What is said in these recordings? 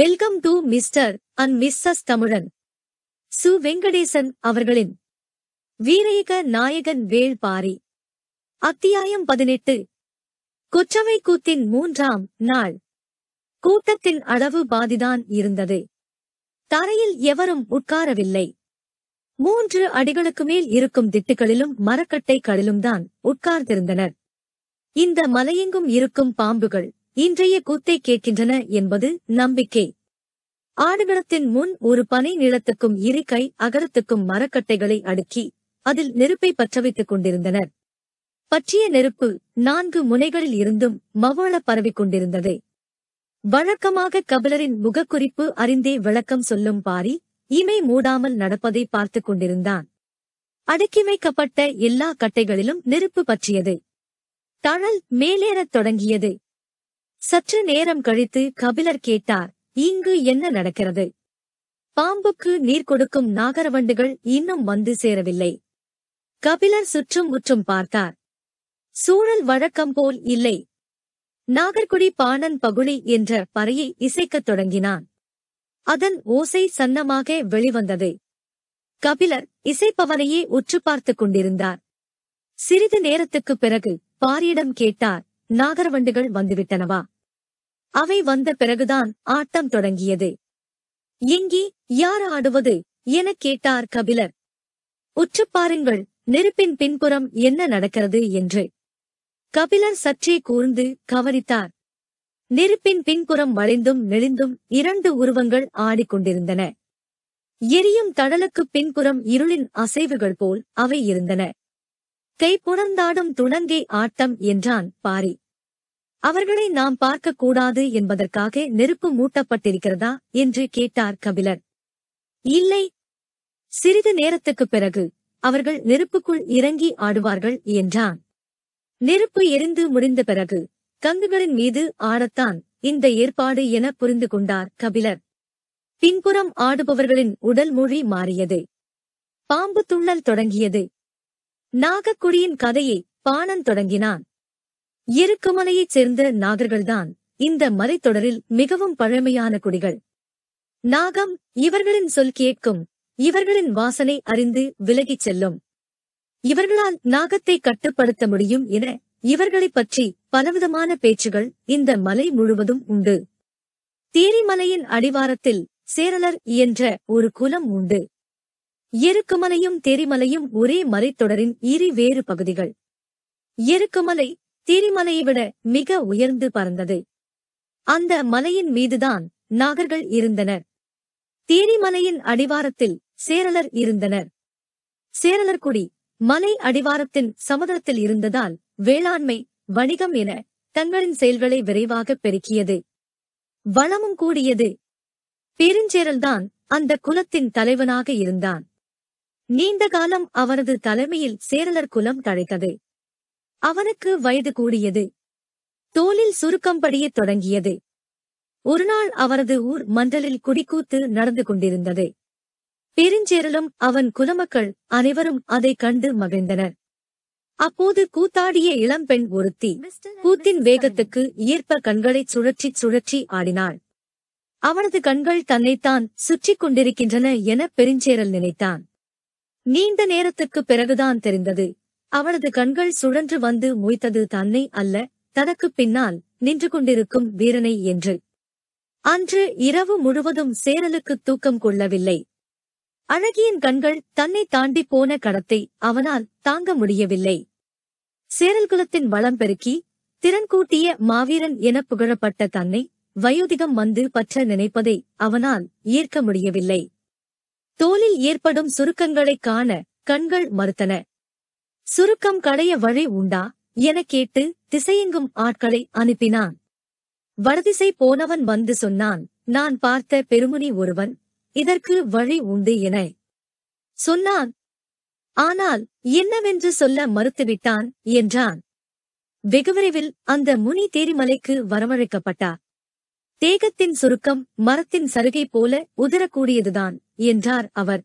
welcome to mister and missus Tamilan Su Venkatesan அவர்களின் வீரயக நாயகன் வேள்பாரி அத்தியாயம் பதினெட்டு கொச்சவை கூத்தின் மூன்றாம் நாள் கூட்டத்தின் அளவு பாதிதான் இருந்தது தரையில் எவரும் உட்காரவில்லை மூன்று அடிகளுக்கு மேல் இருக்கும் திட்டுகளிலும் தான் உட்கார்ந்திருந்தனர் இந்த மலையெங்கும் இருக்கும் பாம்புகள் இன்றைய கூத்தை கேட்கின்றன என்பது நம்பிக்கை ஆடுகளத்தின் முன் ஒரு பனை நிலத்துக்கும் இருக்கை அகரத்துக்கும் மரக்கட்டைகளை அடுக்கி அதில் நெருப்பை பற்றவைத்துக் கொண்டிருந்தனர் பற்றிய நெருப்பு நான்கு முனைகளில் இருந்தும் மவள பரவிக் கொண்டிருந்தது வழக்கமாக கபிலரின் முகக்குறிப்பு அறிந்தே விளக்கம் சொல்லும் பாரி இமை மூடாமல் நடப்பதை பார்த்துக் கொண்டிருந்தான் அடுக்கி வைக்கப்பட்ட எல்லா கட்டைகளிலும் நெருப்பு பற்றியது தழல் மேலேறத் தொடங்கியது சற்று நேரம் கழித்து கபிலர் கேட்டார் இங்கு என்ன நடக்கிறது பாம்புக்கு நீர் கொடுக்கும் நாகரவண்டுகள் இன்னும் வந்து சேரவில்லை கபிலர் சுற்றும் முற்றும் பார்த்தார் சூழல் வழக்கம் போல் இல்லை நாகர்குடி பாணன் பகுளி என்ற பறையை இசைக்கத் தொடங்கினான் அதன் ஓசை சன்னமாக வெளிவந்தது கபிலர் இசைப்பவனையே உற்று பார்த்துக் கொண்டிருந்தார் சிறிது நேரத்துக்குப் பிறகு பாரியிடம் கேட்டார் நாகரவண்டுகள் வந்துவிட்டனவா அவை வந்த பிறகுதான் ஆட்டம் தொடங்கியது இங்கே யார் ஆடுவது எனக் கேட்டார் கபிலர் உற்று பாருங்கள் நெருப்பின் பின்புறம் என்ன நடக்கிறது என்று கபிலர் சற்றே கூர்ந்து கவனித்தார் நெருப்பின் பின்புறம் வளைந்தும் நெளிந்தும் இரண்டு உருவங்கள் ஆடிக்கொண்டிருந்தன எரியும் தடலுக்குப் பின்புறம் இருளின் அசைவுகள் போல் அவை இருந்தன கைப்புணர்ந்தாடும் துணங்கை ஆட்டம் என்றான் பாரி அவர்களை நாம் பார்க்கக்கூடாது என்பதற்காக நெருப்பு மூட்டப்பட்டிருக்கிறதா என்று கேட்டார் கபிலர் இல்லை சிறிது நேரத்துக்குப் பிறகு அவர்கள் நெருப்புக்குள் இறங்கி ஆடுவார்கள் என்றான் நெருப்பு எரிந்து முடிந்த பிறகு கங்குகளின் மீது ஆடத்தான் இந்த ஏற்பாடு என புரிந்து கொண்டார் கபிலர் பின்புறம் ஆடுபவர்களின் உடல் மொழி மாறியது பாம்பு துள்ளல் தொடங்கியது நாகக்குடியின் கதையை பாணன் தொடங்கினான் இருக்குமலையைச் சேர்ந்த நாகர்கள்தான் இந்த மலைத்தொடரில் மிகவும் பழமையான குடிகள் நாகம் இவர்களின் சொல் கேட்கும் இவர்களின் வாசனை அறிந்து விலகிச் செல்லும் இவர்களால் நாகத்தை கட்டுப்படுத்த முடியும் என இவர்களைப் பற்றி பலவிதமான பேச்சுகள் இந்த மலை முழுவதும் உண்டு தேரிமலையின் அடிவாரத்தில் சேரலர் இயன்ற ஒரு குலம் உண்டு எருக்குமலையும் தேரிமலையும் ஒரே மலைத்தொடரின் இரு வேறு பகுதிகள் எருக்குமலை திரிமலையை விட மிக உயர்ந்து பறந்தது அந்த மலையின் மீதுதான் நாகர்கள் இருந்தனர் தீரிமலையின் அடிவாரத்தில் சேரலர் இருந்தனர் சேரலர் குடி மலை அடிவாரத்தின் சமுதிரத்தில் இருந்ததால் வேளாண்மை வணிகம் என தங்களின் செயல்களை விரைவாக பெருக்கியது வளமும் கூடியது பெருஞ்சேரல்தான் அந்த குலத்தின் தலைவனாக இருந்தான் நீண்ட காலம் அவரது தலைமையில் சேரலர் குலம் தழைத்தது அவனுக்கு வயது கூடியது தோலில் சுருக்கம்படியே தொடங்கியது ஒருநாள் அவரது ஊர் மண்டலில் குடிக்கூத்து நடந்து கொண்டிருந்தது பெருஞ்சேரலும் அவன் குலமக்கள் அனைவரும் அதைக் கண்டு மகிழ்ந்தனர் அப்போது கூத்தாடிய இளம்பெண் ஒருத்தி கூத்தின் வேகத்துக்கு ஈர்ப்ப கண்களைச் சுழற்றி சுழற்றி ஆடினாள் அவனது கண்கள் தன்னைத்தான் சுற்றிக் கொண்டிருக்கின்றன என பெருஞ்சேரல் நினைத்தான் நீண்ட நேரத்துக்குப் பிறகுதான் தெரிந்தது அவளது கண்கள் சுழன்று வந்து மொய்த்தது தன்னை அல்ல தனக்குப் பின்னால் நின்று கொண்டிருக்கும் வீரனை என்று அன்று இரவு முழுவதும் சேரலுக்கு தூக்கம் கொள்ளவில்லை அழகியின் கண்கள் தன்னை தாண்டி போன கடத்தை அவனால் தாங்க முடியவில்லை சேரல்குலத்தின் வளம் பெருக்கி திறன் கூட்டிய மாவீரன் என புகழப்பட்ட தன்னை வயோதிகம் வந்து பற்ற நினைப்பதை அவனால் ஏற்க முடியவில்லை தோலில் ஏற்படும் சுருக்கங்களைக் காண கண்கள் மறுத்தன சுருக்கம் கடைய வழி உண்டா என கேட்டு திசையெங்கும் ஆட்களை அனுப்பினான் வடதிசை போனவன் வந்து சொன்னான் நான் பார்த்த பெருமுனி ஒருவன் இதற்கு வழி உண்டு என சொன்னான் ஆனால் என்னவென்று சொல்ல மறுத்துவிட்டான் என்றான் வெகுவிரைவில் அந்த முனி தேரிமலைக்கு வரவழைக்கப்பட்டார் தேகத்தின் சுருக்கம் மரத்தின் சருகை போல உதரக்கூடியதுதான் என்றார் அவர்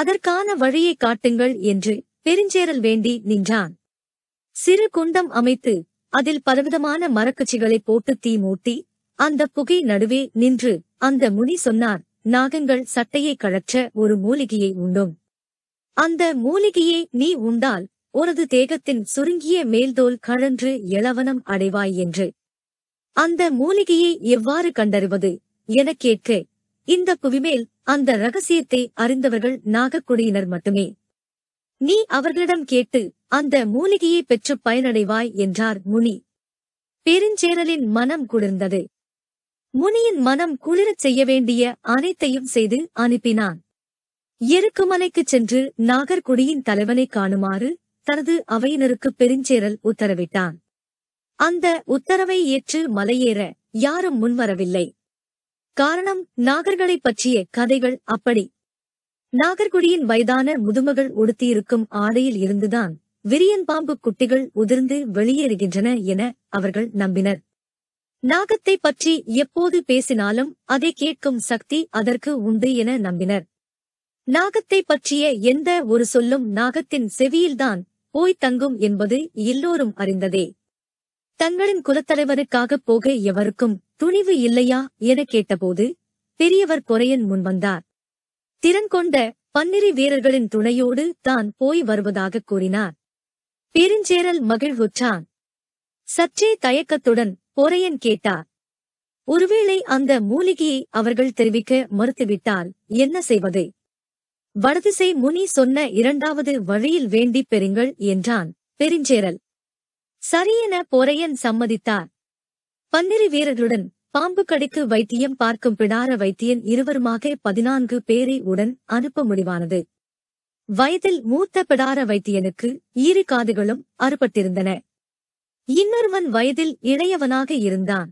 அதற்கான வழியை காட்டுங்கள் என்று பெருஞ்சேரல் வேண்டி நின்றான் சிறு குண்டம் அமைத்து அதில் பலவிதமான மரக்குச்சிகளை போட்டு தீ மூட்டி அந்த புகை நடுவே நின்று அந்த முனி சொன்னார் நாகங்கள் சட்டையை கழற்ற ஒரு மூலிகையை உண்டும் அந்த மூலிகையை நீ உண்டால் உனது தேகத்தின் சுருங்கிய மேல்தோல் கழன்று இளவனம் அடைவாய் என்று அந்த மூலிகையை எவ்வாறு கண்டறிவது எனக் கேட்க இந்த புவிமேல் அந்த ரகசியத்தை அறிந்தவர்கள் நாகக்குடியினர் மட்டுமே நீ அவர்களிடம் கேட்டு அந்த மூலிகையை பெற்று பயனடைவாய் என்றார் முனி பெருஞ்சேரலின் மனம் குளிர்ந்தது முனியின் மனம் குளிரச் செய்ய வேண்டிய அனைத்தையும் செய்து அனுப்பினான் எருக்குமலைக்குச் சென்று நாகர்குடியின் தலைவனை காணுமாறு தனது அவையினருக்கு பெருஞ்சேரல் உத்தரவிட்டான் அந்த உத்தரவை ஏற்று மலையேற யாரும் முன்வரவில்லை காரணம் நாகர்களைப் பற்றிய கதைகள் அப்படி நாகர்குடியின் வயதான முதுமகள் உடுத்தியிருக்கும் ஆடையில் இருந்துதான் விரியன் பாம்பு குட்டிகள் உதிர்ந்து வெளியேறுகின்றன என அவர்கள் நம்பினர் நாகத்தை பற்றி எப்போது பேசினாலும் அதை கேட்கும் சக்தி அதற்கு உண்டு என நம்பினர் நாகத்தை பற்றிய எந்த ஒரு சொல்லும் நாகத்தின் செவியில்தான் போய் தங்கும் என்பது எல்லோரும் அறிந்ததே தங்களின் குலத்தலைவருக்காக போக எவருக்கும் துணிவு இல்லையா என கேட்டபோது பெரியவர் பொறையன் முன்வந்தார் திறன் கொண்ட பன்னிரி வீரர்களின் துணையோடு தான் போய் வருவதாக கூறினார் பெருஞ்சேரல் மகிழ்வுற்றான் சற்றே தயக்கத்துடன் பொறையன் கேட்டார் ஒருவேளை அந்த மூலிகையை அவர்கள் தெரிவிக்க மறுத்துவிட்டால் என்ன செய்வது வடதிசை முனி சொன்ன இரண்டாவது வழியில் வேண்டி பெறுங்கள் என்றான் பெருஞ்சேரல் சரியென பொறையன் சம்மதித்தார் பன்னிரி வீரர்களுடன் பாம்பு கடித்து வைத்தியம் பார்க்கும் பிடார வைத்தியன் இருவருமாக பதினான்கு பேரை உடன் அனுப்ப முடிவானது வயதில் மூத்த பிடார வைத்தியனுக்கு ஈரி காதுகளும் அறுபட்டிருந்தன இன்னொருவன் வயதில் இளையவனாக இருந்தான்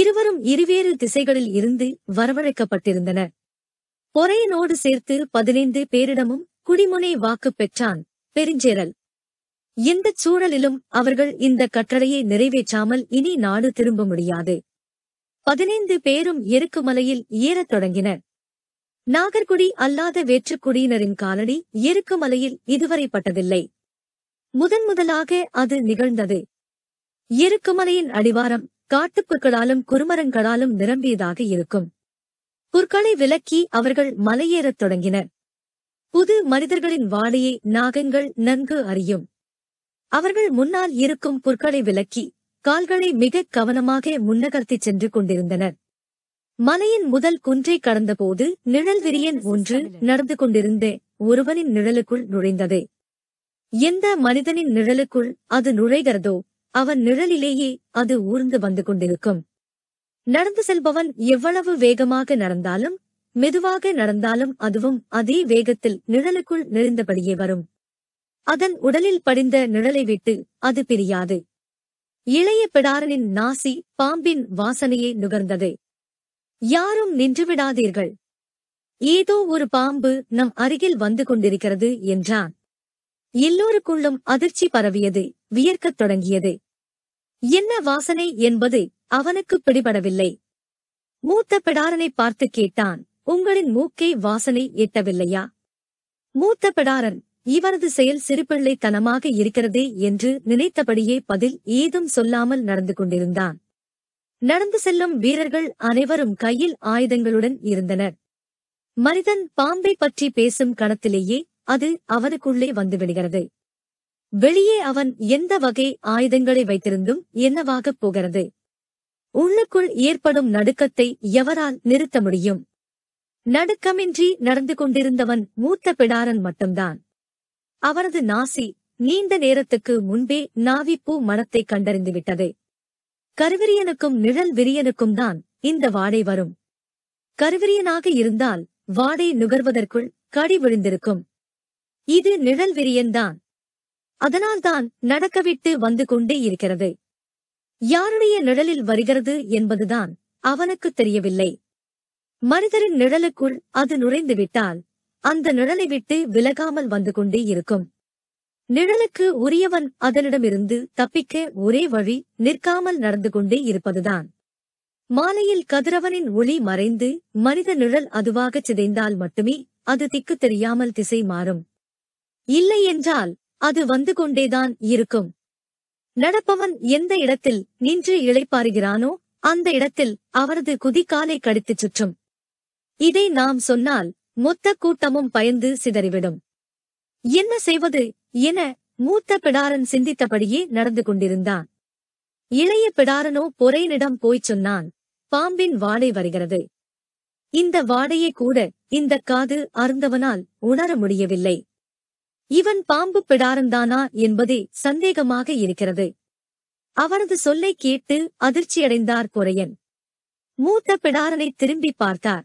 இருவரும் இருவேறு திசைகளில் இருந்து வரவழைக்கப்பட்டிருந்தன பொறையனோடு சேர்த்து பதினைந்து பேரிடமும் குடிமுனை வாக்கு பெற்றான் பெருஞ்சேரல் எந்தச் சூழலிலும் அவர்கள் இந்த கட்டளையை நிறைவேற்றாமல் இனி நாடு திரும்ப முடியாது பதினைந்து பேரும் எருக்குமலையில் ஏறத் தொடங்கினர் நாகர்குடி அல்லாத வேற்றுக்குடியினரின் காலடி எருக்குமலையில் இதுவரை பட்டதில்லை முதன் முதலாக அது நிகழ்ந்தது எருக்குமலையின் அடிவாரம் காட்டுப்புற்களாலும் குருமரங்களாலும் நிரம்பியதாக இருக்கும் புற்களை விலக்கி அவர்கள் மலையேறத் தொடங்கினர் புது மனிதர்களின் வாடையை நாகங்கள் நன்கு அறியும் அவர்கள் முன்னால் இருக்கும் புற்களை விலக்கி கால்களை மிகக் கவனமாக முன்னகர்த்தி சென்று கொண்டிருந்தனர் மலையின் முதல் குன்றை கடந்தபோது நிழல் விரியன் ஒன்று நடந்து கொண்டிருந்த ஒருவனின் நிழலுக்குள் நுழைந்தது எந்த மனிதனின் நிழலுக்குள் அது நுழைகிறதோ அவன் நிழலிலேயே அது ஊர்ந்து வந்து கொண்டிருக்கும் நடந்து செல்பவன் எவ்வளவு வேகமாக நடந்தாலும் மெதுவாக நடந்தாலும் அதுவும் அதே வேகத்தில் நிழலுக்குள் நெறிந்தபடியே வரும் அதன் உடலில் படிந்த நிழலை விட்டு அது பிரியாது இளைய பிடாரனின் நாசி பாம்பின் வாசனையை நுகர்ந்தது யாரும் நின்றுவிடாதீர்கள் ஏதோ ஒரு பாம்பு நம் அருகில் வந்து கொண்டிருக்கிறது என்றான் எல்லோருக்குள்ளும் அதிர்ச்சி பரவியது வியர்க்கத் தொடங்கியது என்ன வாசனை என்பது அவனுக்கு பிடிபடவில்லை மூத்த பிடாரனை பார்த்து கேட்டான் உங்களின் மூக்கை வாசனை எட்டவில்லையா மூத்த பிடாரன் இவரது செயல் சிறுபிள்ளைத்தனமாக இருக்கிறதே என்று நினைத்தபடியே பதில் ஏதும் சொல்லாமல் நடந்து கொண்டிருந்தான் நடந்து செல்லும் வீரர்கள் அனைவரும் கையில் ஆயுதங்களுடன் இருந்தனர் மனிதன் பாம்பை பற்றி பேசும் கணத்திலேயே அது அவனுக்குள்ளே வந்துவிடுகிறது வெளியே அவன் எந்த வகை ஆயுதங்களை வைத்திருந்தும் என்னவாகப் போகிறது உள்ளுக்குள் ஏற்படும் நடுக்கத்தை எவரால் நிறுத்த முடியும் நடுக்கமின்றி நடந்து கொண்டிருந்தவன் மூத்த பிடாரன் மட்டும்தான் அவரது நாசி நீண்ட நேரத்துக்கு முன்பே நாவிப்பூ மரத்தை கண்டறிந்துவிட்டது கருவிரியனுக்கும் நிழல் விரியனுக்கும் தான் இந்த வாடை வரும் கருவிரியனாக இருந்தால் வாடை நுகர்வதற்குள் கடி விழுந்திருக்கும் இது நிழல் விரியன்தான் அதனால்தான் நடக்கவிட்டு வந்து கொண்டே இருக்கிறது யாருடைய நிழலில் வருகிறது என்பதுதான் அவனுக்கு தெரியவில்லை மனிதரின் நிழலுக்குள் அது நுழைந்துவிட்டால் அந்த நிழலை விட்டு விலகாமல் வந்து கொண்டே இருக்கும் நிழலுக்கு உரியவன் அதனிடமிருந்து தப்பிக்க ஒரே வழி நிற்காமல் நடந்து கொண்டே இருப்பதுதான் மாலையில் கதிரவனின் ஒளி மறைந்து மனித நிழல் அதுவாகச் சிதைந்தால் மட்டுமே அது திக்கு தெரியாமல் திசை மாறும் இல்லை என்றால் அது வந்து கொண்டேதான் இருக்கும் நடப்பவன் எந்த இடத்தில் நின்று இழைப்பாருகிறானோ அந்த இடத்தில் அவரது குதிக்காலை கடித்துச் சுற்றும் இதை நாம் சொன்னால் மொத்த கூட்டமும் பயந்து சிதறிவிடும் என்ன செய்வது என மூத்த பிடாரன் சிந்தித்தபடியே நடந்து கொண்டிருந்தான் இளைய பிடாரனோ பொறையனிடம் போய்ச் சொன்னான் பாம்பின் வாடை வருகிறது இந்த வாடையை கூட இந்த காது அருந்தவனால் உணர முடியவில்லை இவன் பாம்பு பிடாரந்தானா என்பதே சந்தேகமாக இருக்கிறது அவரது சொல்லை கேட்டு அதிர்ச்சியடைந்தார் பொறையன் மூத்த பிடாரனை திரும்பி பார்த்தார்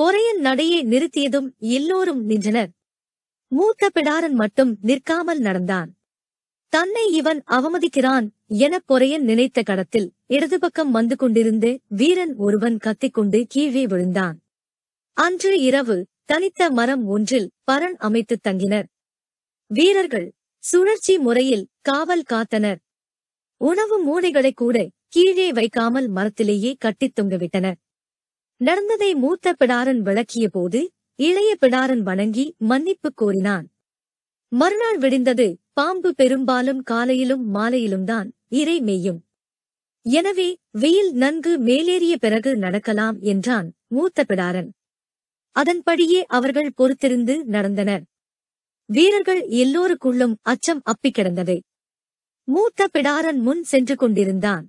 பொறையின் நடையை நிறுத்தியதும் எல்லோரும் நின்றனர் மூத்த பிடாரன் மட்டும் நிற்காமல் நடந்தான் தன்னை இவன் அவமதிக்கிறான் என பொறையன் நினைத்த கடத்தில் இடது பக்கம் வந்து கொண்டிருந்து வீரன் ஒருவன் கத்திக்கொண்டு கீழே விழுந்தான் அன்று இரவு தனித்த மரம் ஒன்றில் பரன் அமைத்து தங்கினர் வீரர்கள் சுழற்சி முறையில் காவல் காத்தனர் உணவு மூளைகளை கூட கீழே வைக்காமல் மரத்திலேயே கட்டித் தொங்கவிட்டனர் நடந்ததை மூத்த பிடாரன் விளக்கிய போது இளைய பிடாரன் வணங்கி மன்னிப்பு கோரினான் மறுநாள் விடிந்தது பாம்பு பெரும்பாலும் காலையிலும் மாலையிலும் தான் இறை மேயும் எனவே வெயில் நன்கு மேலேறிய பிறகு நடக்கலாம் என்றான் மூத்த பிடாரன் அதன்படியே அவர்கள் பொறுத்திருந்து நடந்தனர் வீரர்கள் எல்லோருக்குள்ளும் அச்சம் அப்பிக் கிடந்தது மூத்த பிடாரன் முன் சென்று கொண்டிருந்தான்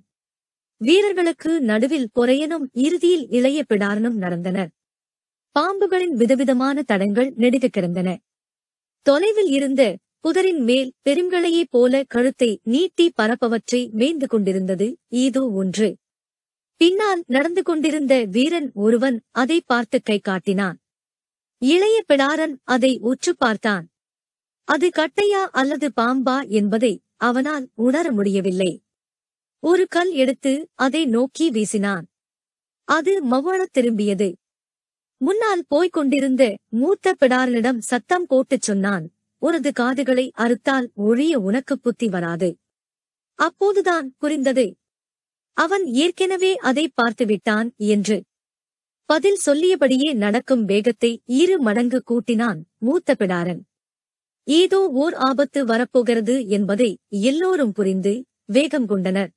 வீரர்களுக்கு நடுவில் பொறையனும் இறுதியில் இளைய பிடாரனும் நடந்தனர் பாம்புகளின் விதவிதமான தடங்கள் நெடுக கிடந்தன தொலைவில் இருந்த புதரின் மேல் பெருங்களையைப் போல கழுத்தை நீட்டி பரப்பவற்றை மேய்ந்து கொண்டிருந்தது ஈதோ ஒன்று பின்னால் நடந்து கொண்டிருந்த வீரன் ஒருவன் அதை பார்த்து கை காட்டினான் இளைய பிடாரன் அதை உற்று பார்த்தான் அது கட்டையா அல்லது பாம்பா என்பதை அவனால் உணர முடியவில்லை ஒரு கல் எடுத்து அதை நோக்கி வீசினான் அது மவ்வளத் திரும்பியது முன்னால் போய்க் கொண்டிருந்த மூத்த பிடாரனிடம் சத்தம் போட்டுச் சொன்னான் உனது காதுகளை அறுத்தால் ஒழிய உனக்கு புத்தி வராது அப்போதுதான் புரிந்தது அவன் ஏற்கெனவே அதை பார்த்துவிட்டான் என்று பதில் சொல்லியபடியே நடக்கும் வேகத்தை இரு மடங்கு கூட்டினான் மூத்த பிடாரன் ஏதோ ஓர் ஆபத்து வரப்போகிறது என்பதை எல்லோரும் புரிந்து வேகம் கொண்டனர்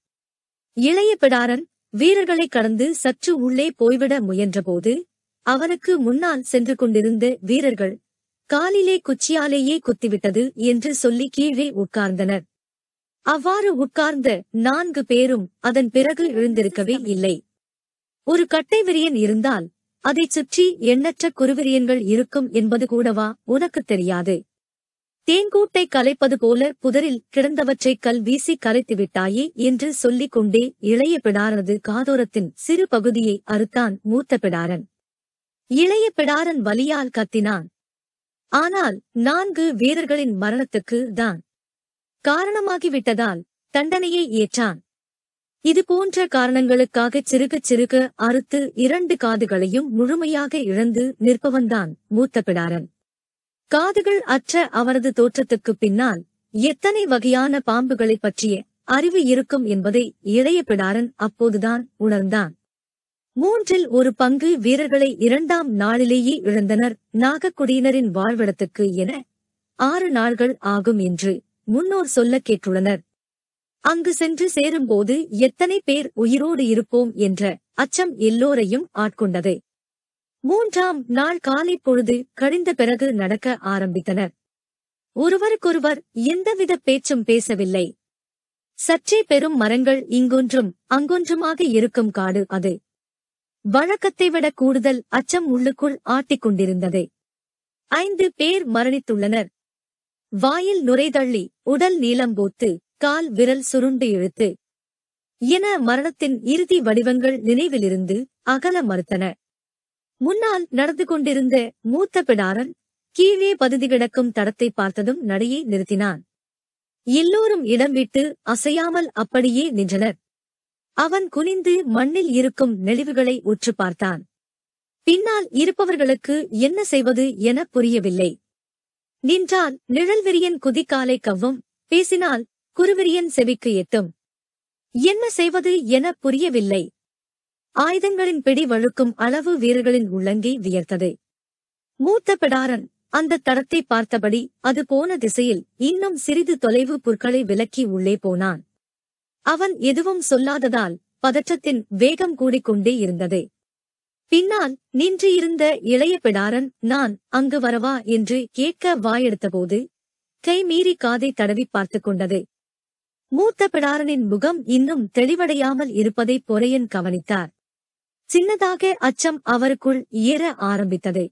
இளைய பிடாரன் வீரர்களைக் கடந்து சற்று உள்ளே போய்விட முயன்றபோது அவனுக்கு முன்னால் சென்று கொண்டிருந்த வீரர்கள் காலிலே குச்சியாலேயே குத்திவிட்டது என்று சொல்லி கீழே உட்கார்ந்தனர் அவ்வாறு உட்கார்ந்த நான்கு பேரும் அதன் பிறகு எழுந்திருக்கவே இல்லை ஒரு கட்டை விரியன் இருந்தால் அதைச் சுற்றி எண்ணற்ற குருவிரியன்கள் இருக்கும் என்பது கூடவா உனக்குத் தெரியாது தேங்கூட்டை கலைப்பது போல புதரில் கிடந்தவற்றை கல் வீசி விட்டாயே என்று சொல்லிக் கொண்டே இளைய பிடாரனது காதோரத்தின் சிறு பகுதியை அறுத்தான் மூத்த பிடாரன் இளைய பிடாரன் வலியால் கத்தினான் ஆனால் நான்கு வீரர்களின் மரணத்துக்கு தான் காரணமாகிவிட்டதால் தண்டனையை ஏற்றான் இது போன்ற காரணங்களுக்காக சிறுக சிறுக அறுத்து இரண்டு காதுகளையும் முழுமையாக இழந்து நிற்பவன்தான் மூத்த பிடாரன் காதுகள் அற்ற அவரது தோற்றத்துக்கு பின்னால் எத்தனை வகையான பாம்புகளை பற்றிய அறிவு இருக்கும் என்பதை இளைய பிடாரன் அப்போதுதான் உணர்ந்தான் மூன்றில் ஒரு பங்கு வீரர்களை இரண்டாம் நாளிலேயே இழந்தனர் நாகக்குடியினரின் வாழ்விடத்துக்கு என ஆறு நாள்கள் ஆகும் என்று முன்னோர் சொல்ல கேட்டுள்ளனர் அங்கு சென்று சேரும்போது எத்தனை பேர் உயிரோடு இருப்போம் என்ற அச்சம் எல்லோரையும் ஆட்கொண்டது மூன்றாம் நாள் காலை பொழுது கழிந்த பிறகு நடக்க ஆரம்பித்தனர் ஒருவருக்கொருவர் எந்தவித பேச்சும் பேசவில்லை சற்றே பெரும் மரங்கள் இங்கொன்றும் அங்கொன்றுமாக இருக்கும் காடு அது வழக்கத்தை விட கூடுதல் அச்சம் உள்ளுக்குள் ஆட்டிக்கொண்டிருந்தது ஐந்து பேர் மரணித்துள்ளனர் வாயில் நுரைதள்ளி உடல் நீளம் போத்து கால் விரல் சுருண்டு இழுத்து என மரணத்தின் இறுதி வடிவங்கள் நினைவிலிருந்து அகல மறுத்தன முன்னால் நடந்து கொண்டிருந்த மூத்த பிடாரன் கீழே பதுதி கிடக்கும் தடத்தை பார்த்ததும் நடையை நிறுத்தினான் எல்லோரும் இடம் விட்டு அசையாமல் அப்படியே நின்றனர் அவன் குனிந்து மண்ணில் இருக்கும் நெளிவுகளை உற்று பார்த்தான் பின்னால் இருப்பவர்களுக்கு என்ன செய்வது என புரியவில்லை நின்றால் நிழல்விரியன் குதிக்காலை கவ்வும் பேசினால் குருவிரியன் செவிக்கு எட்டும் என்ன செய்வது என புரியவில்லை ஆயுதங்களின் பிடி வழுக்கும் அளவு வீரர்களின் உள்ளங்கை வியர்த்தது மூத்த பிடாரன் அந்த தடத்தை பார்த்தபடி அது போன திசையில் இன்னும் சிறிது தொலைவு புற்களை விலக்கி உள்ளே போனான் அவன் எதுவும் சொல்லாததால் பதற்றத்தின் வேகம் கூடிக்கொண்டே இருந்தது பின்னால் நின்று இருந்த இளைய பிடாரன் நான் அங்கு வரவா என்று கேட்க வாயெடுத்தபோது கை மீறி காதை தடவி பார்த்து கொண்டது மூத்த பிடாரனின் முகம் இன்னும் தெளிவடையாமல் இருப்பதை பொறையன் கவனித்தார் சின்னதாக அச்சம் அவருக்குள் ஏற ஆரம்பித்தது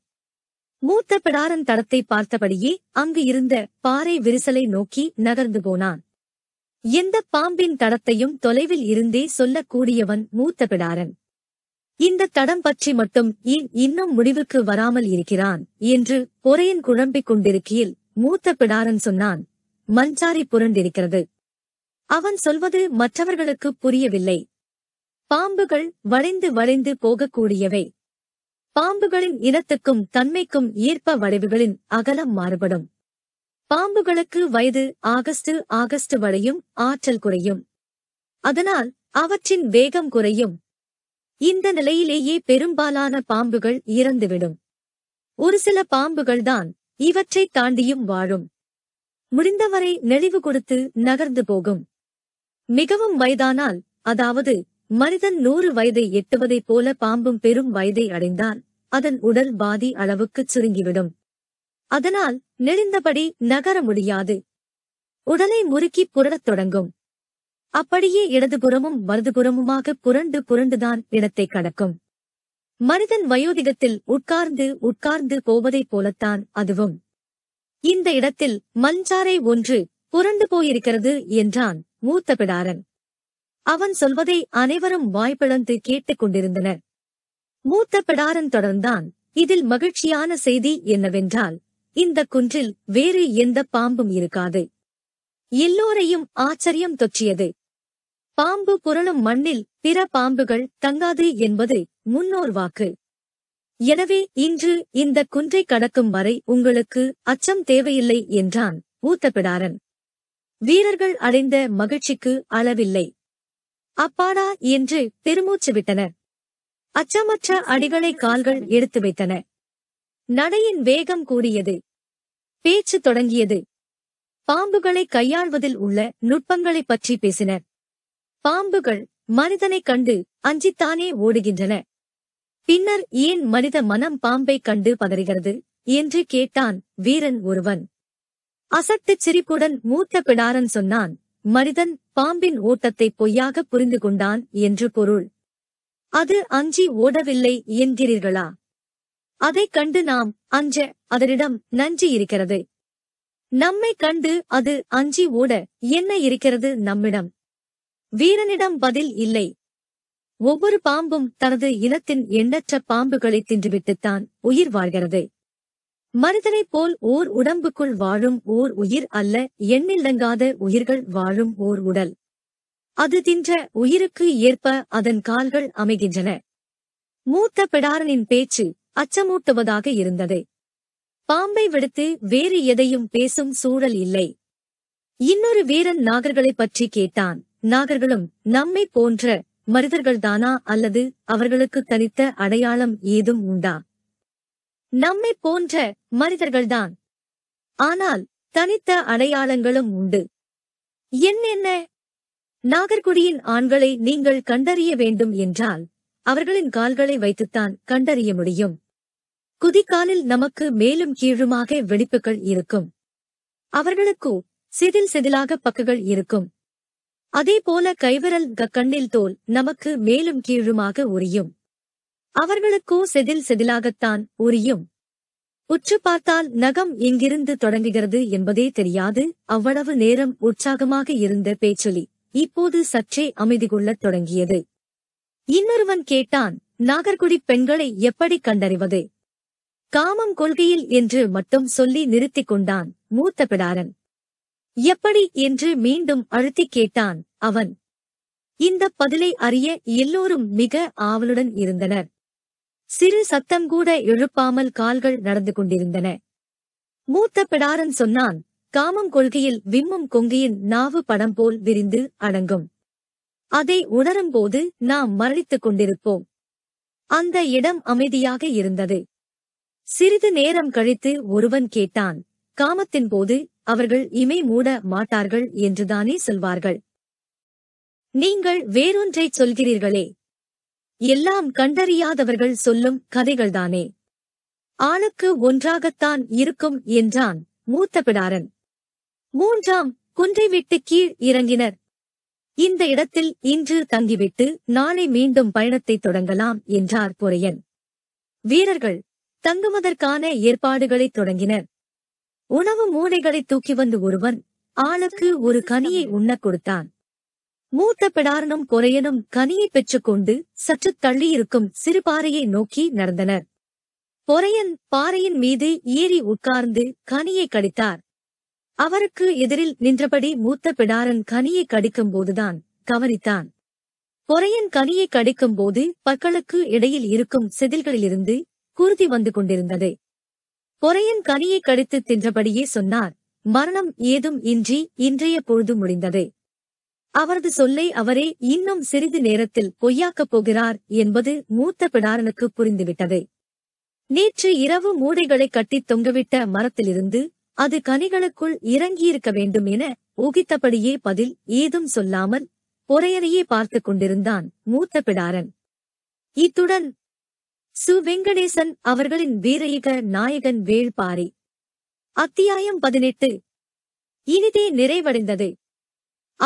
மூத்த பிடாரன் தடத்தை பார்த்தபடியே அங்கு இருந்த பாறை விரிசலை நோக்கி நகர்ந்து போனான் எந்த பாம்பின் தடத்தையும் தொலைவில் இருந்தே சொல்லக்கூடியவன் மூத்த பிடாரன் இந்த தடம் பற்றி மட்டும் ஏன் இன்னும் முடிவுக்கு வராமல் இருக்கிறான் என்று பொறையின் குழம்பிக் கொண்டிருக்கையில் மூத்த பிடாரன் சொன்னான் மஞ்சாரி புரண்டிருக்கிறது அவன் சொல்வது மற்றவர்களுக்கு புரியவில்லை பாம்புகள் வளைந்து வளைந்து போகக்கூடியவை பாம்புகளின் இனத்துக்கும் தன்மைக்கும் ஈர்ப்ப வளைவுகளின் அகலம் மாறுபடும் பாம்புகளுக்கு வயது ஆகஸ்ட் ஆகஸ்ட் வரையும் ஆற்றல் குறையும் அதனால் அவற்றின் வேகம் குறையும் இந்த நிலையிலேயே பெரும்பாலான பாம்புகள் இறந்துவிடும் ஒரு சில பாம்புகள்தான் இவற்றைத் தாண்டியும் வாழும் முடிந்தவரை நெளிவு கொடுத்து நகர்ந்து போகும் மிகவும் வயதானால் அதாவது மனிதன் நூறு வயதை எட்டுவதைப் போல பாம்பும் பெரும் வயதை அடைந்தால் அதன் உடல் பாதி அளவுக்குச் சுருங்கிவிடும் அதனால் நெளிந்தபடி நகர முடியாது உடலை முறுக்கி புரடத் தொடங்கும் அப்படியே இடதுபுறமும் வலதுபுறமுமாக புரண்டு புரண்டுதான் இடத்தைக் கடக்கும் மனிதன் வயோதிகத்தில் உட்கார்ந்து உட்கார்ந்து போவதைப் போலத்தான் அதுவும் இந்த இடத்தில் மஞ்சாரை ஒன்று புரண்டு போயிருக்கிறது என்றான் மூத்த பிடாரன் அவன் சொல்வதை அனைவரும் வாய்ப்பிழந்து கேட்டுக் கொண்டிருந்தனர் மூத்த பிடாரன் தொடர்ந்தான் இதில் மகிழ்ச்சியான செய்தி என்னவென்றால் இந்த குன்றில் வேறு எந்த பாம்பும் இருக்காது எல்லோரையும் ஆச்சரியம் தொற்றியது பாம்பு புரளும் மண்ணில் பிற பாம்புகள் தங்காது என்பது முன்னோர் வாக்கு எனவே இன்று இந்த குன்றை கடக்கும் வரை உங்களுக்கு அச்சம் தேவையில்லை என்றான் ஊத்தப்பிடாரன் வீரர்கள் அடைந்த மகிழ்ச்சிக்கு அளவில்லை அப்பாடா என்று பெருமூச்சு விட்டன அச்சமற்ற அடிகளை கால்கள் எடுத்து வைத்தன நடையின் வேகம் கூடியது பேச்சு தொடங்கியது பாம்புகளை கையாள்வதில் உள்ள நுட்பங்களைப் பற்றி பேசினர் பாம்புகள் மனிதனைக் கண்டு அஞ்சித்தானே ஓடுகின்றன பின்னர் ஏன் மனித மனம் பாம்பைக் கண்டு பதறுகிறது என்று கேட்டான் வீரன் ஒருவன் அசட்டுச் சிரிப்புடன் மூத்த பிடாரன் சொன்னான் மனிதன் பாம்பின் ஓட்டத்தை பொய்யாக புரிந்து கொண்டான் என்று பொருள் அது அஞ்சி ஓடவில்லை என்கிறீர்களா அதைக் கண்டு நாம் அஞ்ச அதனிடம் நஞ்சி இருக்கிறது நம்மை கண்டு அது அஞ்சி ஓட என்ன இருக்கிறது நம்மிடம் வீரனிடம் பதில் இல்லை ஒவ்வொரு பாம்பும் தனது இனத்தின் எண்ணற்ற பாம்புகளை தின்றுவிட்டுத்தான் உயிர் வாழ்கிறது மனிதனைப் போல் ஓர் உடம்புக்குள் வாழும் ஓர் உயிர் அல்ல எண்ணில்லங்காத உயிர்கள் வாழும் ஓர் உடல் அது தின்ற உயிருக்கு ஏற்ப அதன் கால்கள் அமைகின்றன மூத்த பிடாரனின் பேச்சு அச்சமூட்டுவதாக இருந்தது பாம்பை விடுத்து வேறு எதையும் பேசும் சூழல் இல்லை இன்னொரு வீரன் நாகர்களைப் பற்றி கேட்டான் நாகர்களும் நம்மை போன்ற மனிதர்கள்தானா அல்லது அவர்களுக்கு தனித்த அடையாளம் ஏதும் உண்டா நம்மை போன்ற மனிதர்கள்தான் ஆனால் தனித்த அடையாளங்களும் உண்டு என்னென்ன நாகர்குடியின் ஆண்களை நீங்கள் கண்டறிய வேண்டும் என்றால் அவர்களின் கால்களை வைத்துத்தான் கண்டறிய முடியும் குதிக்காலில் நமக்கு மேலும் கீழுமாக வெடிப்புகள் இருக்கும் அவர்களுக்கு சிதில் சிதிலாக பக்குகள் இருக்கும் அதேபோல கைவிரல் கக்கண்ணில் தோல் நமக்கு மேலும் கீழுமாக உரியும் அவர்களுக்கோ செதில் செதிலாகத்தான் உரியும் உற்று பார்த்தால் நகம் எங்கிருந்து தொடங்குகிறது என்பதே தெரியாது அவ்வளவு நேரம் உற்சாகமாக இருந்த பேச்சொலி இப்போது சற்றே அமைதி கொள்ளத் தொடங்கியது இன்னொருவன் கேட்டான் நாகர்குடி பெண்களை எப்படி கண்டறிவது காமம் கொள்கையில் என்று மட்டும் சொல்லி நிறுத்திக் கொண்டான் மூத்த பிடாரன் எப்படி என்று மீண்டும் அழுத்திக் கேட்டான் அவன் இந்த பதிலை அறிய எல்லோரும் மிக ஆவலுடன் இருந்தனர் சிறு சத்தம் கூட எழுப்பாமல் கால்கள் நடந்து கொண்டிருந்தன மூத்த பிடாரன் சொன்னான் காமம் கொள்கையில் விம்மும் கொங்கியின் நாவு படம் போல் விரிந்து அடங்கும் அதை உணரும்போது நாம் மரணித்துக் கொண்டிருப்போம் அந்த இடம் அமைதியாக இருந்தது சிறிது நேரம் கழித்து ஒருவன் கேட்டான் காமத்தின் போது அவர்கள் இமை மூட மாட்டார்கள் என்றுதானே சொல்வார்கள் நீங்கள் வேறொன்றைச் சொல்கிறீர்களே எல்லாம் கண்டறியாதவர்கள் சொல்லும் கதைகள்தானே ஆணுக்கு ஒன்றாகத்தான் இருக்கும் என்றான் மூத்த பிடாரன் மூன்றாம் குன்றை கீழ் இறங்கினர் இந்த இடத்தில் இன்று தங்கிவிட்டு நாளை மீண்டும் பயணத்தை தொடங்கலாம் என்றார் பொறையன் வீரர்கள் தங்குவதற்கான ஏற்பாடுகளை தொடங்கினர் உணவு மூளைகளை தூக்கி வந்து ஒருவன் ஆளுக்கு ஒரு கனியை உண்ணக் கொடுத்தான் மூத்த பிடாரனும் குறையனும் கனியை கொண்டு சற்று தள்ளியிருக்கும் சிறுபாறையை நோக்கி நடந்தனர் பொறையன் பாறையின் மீது ஏறி உட்கார்ந்து கனியை கடித்தார் அவருக்கு எதிரில் நின்றபடி மூத்த பிடாரன் கனியை போதுதான் கவனித்தான் பொறையன் கனியை கடிக்கும்போது பற்களுக்கு இடையில் இருக்கும் செதில்களிலிருந்து குருதி வந்து கொண்டிருந்தது பொறையன் கனியை கடித்து தின்றபடியே சொன்னார் மரணம் ஏதும் இன்றி இன்றைய பொழுது முடிந்தது அவரது சொல்லை அவரே இன்னும் சிறிது நேரத்தில் பொய்யாக்கப் போகிறார் என்பது மூத்த பிடாரனுக்கு புரிந்துவிட்டது நேற்று இரவு மூடைகளை கட்டி தொங்கவிட்ட மரத்திலிருந்து அது கனிகளுக்குள் இறங்கியிருக்க வேண்டும் என ஊகித்தபடியே பதில் ஏதும் சொல்லாமல் பொறையறையே பார்த்து கொண்டிருந்தான் மூத்த பிடாரன் இத்துடன் சு வெங்கடேசன் அவர்களின் வீரயுக நாயகன் வேள்பாரி அத்தியாயம் பதினெட்டு இனிதே நிறைவடைந்தது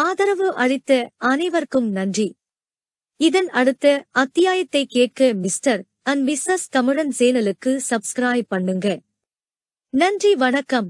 ஆதரவு அளித்த அனைவருக்கும் நன்றி இதன் அடுத்த அத்தியாயத்தை கேட்க மிஸ்டர் அண்ட் மிஸ்ஸஸ் தமிழன் சேனலுக்கு சப்ஸ்கிரைப் பண்ணுங்க நன்றி வணக்கம்